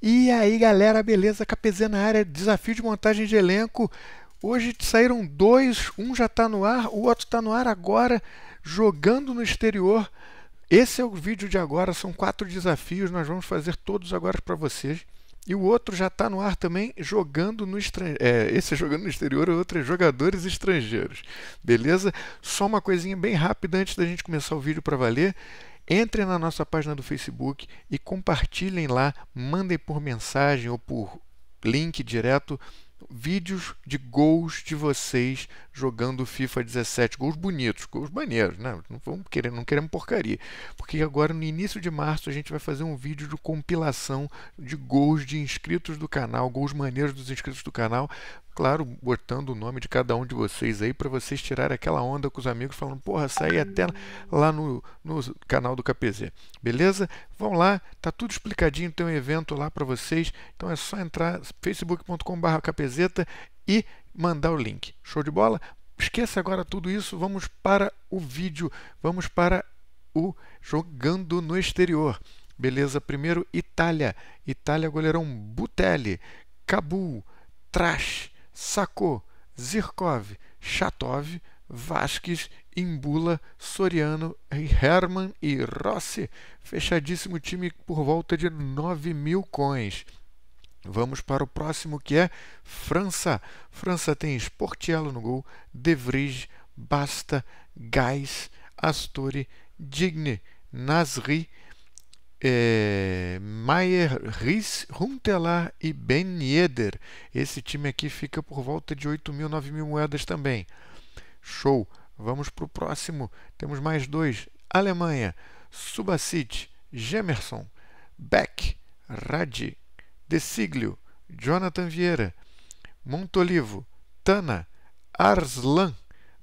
E aí galera, beleza? KPZ na área, desafio de montagem de elenco. Hoje saíram dois, um já está no ar, o outro está no ar agora, jogando no exterior. Esse é o vídeo de agora, são quatro desafios, nós vamos fazer todos agora para vocês. E o outro já está no ar também, jogando no estrangeiro. É, esse é jogando no exterior, o outro é jogadores estrangeiros. Beleza? Só uma coisinha bem rápida antes da gente começar o vídeo para valer. Entrem na nossa página do Facebook e compartilhem lá, mandem por mensagem ou por link direto vídeos de gols de vocês jogando FIFA 17, gols bonitos, gols maneiros, né? Não vamos querer, não queremos porcaria, porque agora no início de março a gente vai fazer um vídeo de compilação de gols de inscritos do canal, gols maneiros dos inscritos do canal. Claro, botando o nome de cada um de vocês aí para vocês tirarem aquela onda com os amigos falando, porra, saí até lá no, no canal do KPZ. Beleza? Vão lá, tá tudo explicadinho, tem um evento lá para vocês. Então é só entrar facebook.com.br KPZ e mandar o link. Show de bola? Esqueça agora tudo isso, vamos para o vídeo, vamos para o jogando no exterior. Beleza, primeiro Itália. Itália, goleirão Butelli, Cabul, Trash, Sacô, Zirkov, Chatov, Vasquez, Imbula, Soriano, Herman e Rossi. Fechadíssimo time por volta de 9 mil coins. Vamos para o próximo que é França. França tem Sportiello no gol, De Vries, Basta, Gais, Astori, Digne, Nasri, é, Maier, Ries, Runtelar e Ben Yedder. Esse time aqui fica por volta de 8 mil, 9 mil moedas também. Show! Vamos para o próximo. Temos mais dois. Alemanha, Subacit, Gemerson, Beck, Radi, Desiglio, Jonathan Vieira, Montolivo, Tana, Arslan,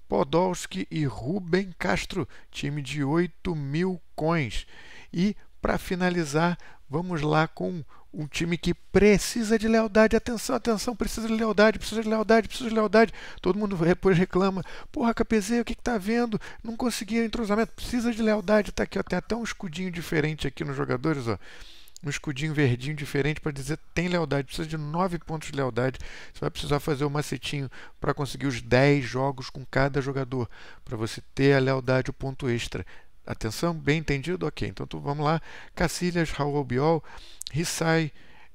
Podolski e Rubem Castro, time de 8 mil coins. E para finalizar, vamos lá com um time que precisa de lealdade. Atenção, atenção, precisa de lealdade, precisa de lealdade, precisa de lealdade. Todo mundo depois reclama. Porra, KPZ, o que, que tá vendo? Não conseguia entrosamento. Precisa de lealdade. Está aqui, ó, tem até um escudinho diferente aqui nos jogadores, ó. Um escudinho verdinho diferente para dizer tem lealdade. Precisa de 9 pontos de lealdade. Você vai precisar fazer o um macetinho para conseguir os 10 jogos com cada jogador. Para você ter a lealdade, o ponto extra. Atenção, bem entendido? Ok, então tu, vamos lá. Cacilhas, Raul Albiol, Rissai,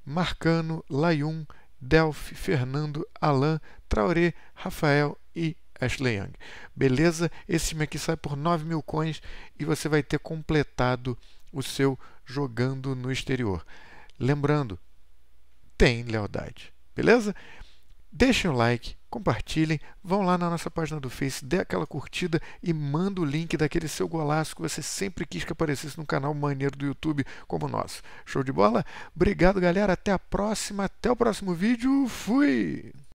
Marcano, Layun, Delphi, Fernando, Alain, Traoré, Rafael e Ashley Young. Beleza? Esse time aqui sai por 9 mil coins e você vai ter completado o seu jogando no exterior. Lembrando, tem lealdade. Beleza? Deixem o like, compartilhem, vão lá na nossa página do Face, dê aquela curtida e manda o link daquele seu golaço que você sempre quis que aparecesse num canal maneiro do YouTube como o nosso. Show de bola? Obrigado, galera. Até a próxima. Até o próximo vídeo. Fui!